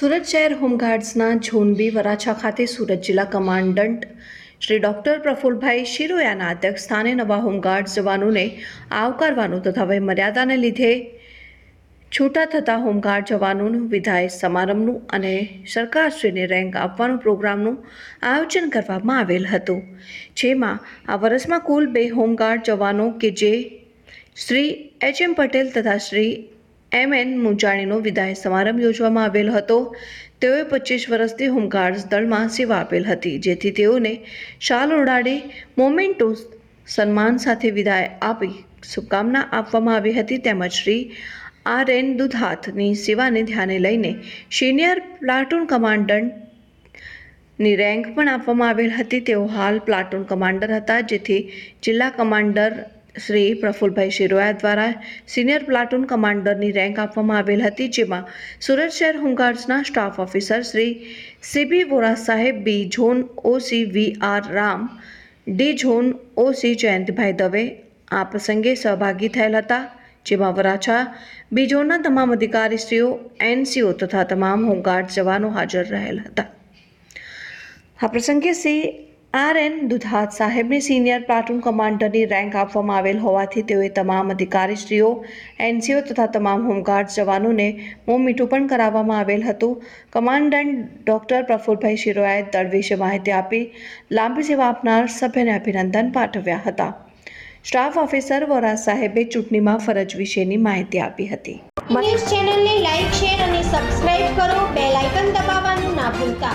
સુરત શહેર હોમગાર્ડ્સના ઝોનબી વરાછા ખાતે સુરત જિલ્લા કમાન્ડન્ટ શ્રી ડૉક્ટર પ્રફુલભાઈ શિરોયાના અધ્યક્ષ સ્થાને નવા હોમગાર્ડ જવાનોને આવકારવાનું તથા મર્યાદાને લીધે છૂટા થતા હોમગાર્ડ જવાનોનું વિદાય સમારંભનું અને સરકારશ્રીને રેન્ક આપવાનું પ્રોગ્રામનું આયોજન કરવામાં આવેલ હતું જેમાં આ વર્ષમાં કુલ બે હોમગાર્ડ જવાનો કે જે શ્રી એચ એમ પટેલ તથા શ્રી એમ એન મુંજાણીનો વિદાય સમારંભ યોજવામાં આવેલ હતો તેઓએ પચીસ વર્ષથી હોમગાર્ડ્સ દળમાં સેવા આપેલ હતી જેથી તેઓને શાલ ઓડાડે મોમેન્ટો સન્માન સાથે વિદાય આપી શુભકામના આપવામાં આવી હતી તેમજ શ્રી આર એન દુધાતની સેવાને ધ્યાને લઈને સિનિયર પ્લાટૂન કમાન્ડન્ટ રેન્ક પણ આપવામાં આવેલ હતી તેઓ હાલ પ્લાટુન કમાન્ડર હતા જેથી જિલ્લા કમાન્ડર શ્રી પ્રફુલભાઈ શિરોયા દ્વારા સિનિયર પ્લાટૂન કમાન્ડરની રેન્ક આપવામાં આવેલ હતી જેમાં સુરત શહેર હોમગાર્ડ્સના staff officer Shri CB Vora સાહેબ B zone OC V R Ram D zone OC Jayantbhai Dave આ પ્રસંગે સહભાગી થયેલ હતા જેમાં વરાછા બીજોના તમામ અધિકારીશ્રીઓ એનસીઓ તથા તમામ હોમગાર્ડ જવાનો હાજર રહેલ હતા આ પ્રસંગે સી આર એન દુધાત સાહેબને સિનિયર પ્લાટુન કમાન્ડરની રેન્ક આપવામાં આવેલ હોવાથી તેઓએ તમામ અધિકારીશ્રીઓ એનસીઓ તથા તમામ હોમગાર્ડ જવાનોને મોં મીઠું પણ કરાવવામાં આવેલ હતું કમાન્ડન્ટ ડૉક્ટર પ્રફુલભાઈ શિરોયાએ દળ વિશે માહિતી આપી લાંબી સેવા આપનાર સભ્યને અભિનંદન પાઠવ્યા હતા સ્ટાફ ઓફિસર વોરા સાહેબે ચૂંટણીમાં ફરજ વિશેની માહિતી આપી હતી ન્યૂઝ ચેનલને લાઇક શેર અને સબસ્ક્રાઇબ કરો બેલ આઇકન દબાવવાનું ના ભૂલતા